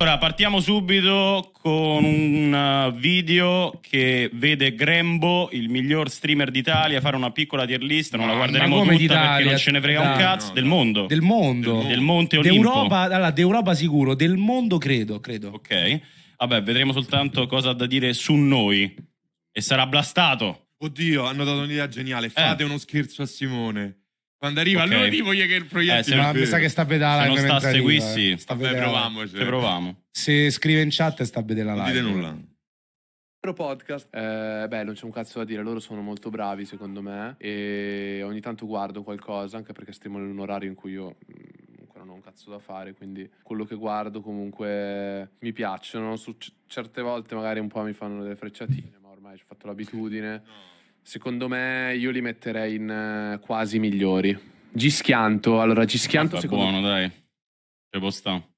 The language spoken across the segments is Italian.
Allora, partiamo subito con un uh, video che vede Grembo, il miglior streamer d'Italia, fare una piccola tier list. Non la guarderemo tutta perché non ce ne frega un cazzo. del mondo. Del mondo. Del Monte Olimpo. D'Europa, allora, d'Europa sicuro, del mondo credo, credo. Ok. Vabbè, vedremo soltanto cosa ha da dire su noi. E sarà blastato. Oddio, hanno dato un'idea geniale. Eh. Fate uno scherzo a Simone. Quando arriva okay. lui, voglio che il proiettile. Eh, ma mi sa che sta a vedere la live. Se non sta a seguire, eh. sta Vabbè, proviamo. Cioè. proviamo. Se scrive in chat, sta a vedere la live. Non dite nulla. Pro podcast. Eh, beh, non c'è un cazzo da dire, loro sono molto bravi secondo me e ogni tanto guardo qualcosa anche perché stiamo in un orario in cui io mm, non ho un cazzo da fare, quindi quello che guardo comunque mi piacciono, Su certe volte magari un po' mi fanno delle frecciatine, ma ormai ho fatto l'abitudine. No Secondo me io li metterei in eh, quasi migliori. Gischianto, allora Gischianto ah, secondo buono, me... dai. C'è cioè, posta.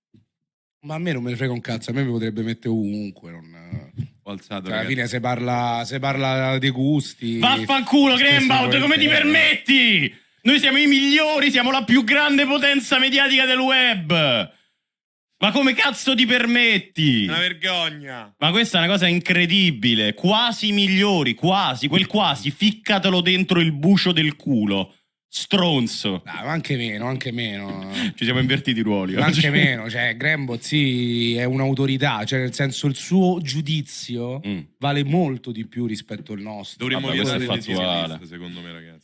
Ma a me non me ne frega un cazzo, a me mi potrebbe mettere ovunque, non... Eh. Alzato, cioè, alla fine se parla, se parla dei gusti... Vaffanculo, Grembaut, come ti permetti? Noi siamo i migliori, siamo la più grande potenza mediatica del web! Ma come cazzo ti permetti? Una vergogna. Ma questa è una cosa incredibile. Quasi migliori, quasi, quel quasi, ficcatelo dentro il bucio del culo. Stronzo. No, anche meno, anche meno. Ci siamo invertiti i ruoli. Anche meno, cioè Grembo sì, è un'autorità, cioè nel senso il suo giudizio mm. vale molto di più rispetto al nostro. Dovremmo Vabbè, vietare il fattuale. secondo me ragazzi.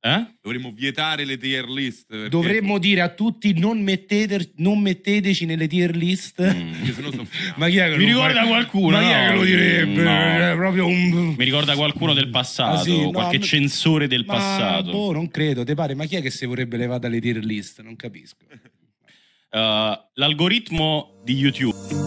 Eh? Dovremmo vietare le tier list. Perché... Dovremmo dire a tutti non, mettete, non metteteci nelle tier list. Mm, ma chi è che Mi ricorda fare... qualcuno? Ma chi è che lo direbbe? No. È un... Mi ricorda qualcuno del passato, ah, sì, qualche no, censore del ma... passato. Boh, non credo, te pare, ma chi è che si vorrebbe levare dalle tier list? Non capisco. Uh, l'algoritmo di YouTube.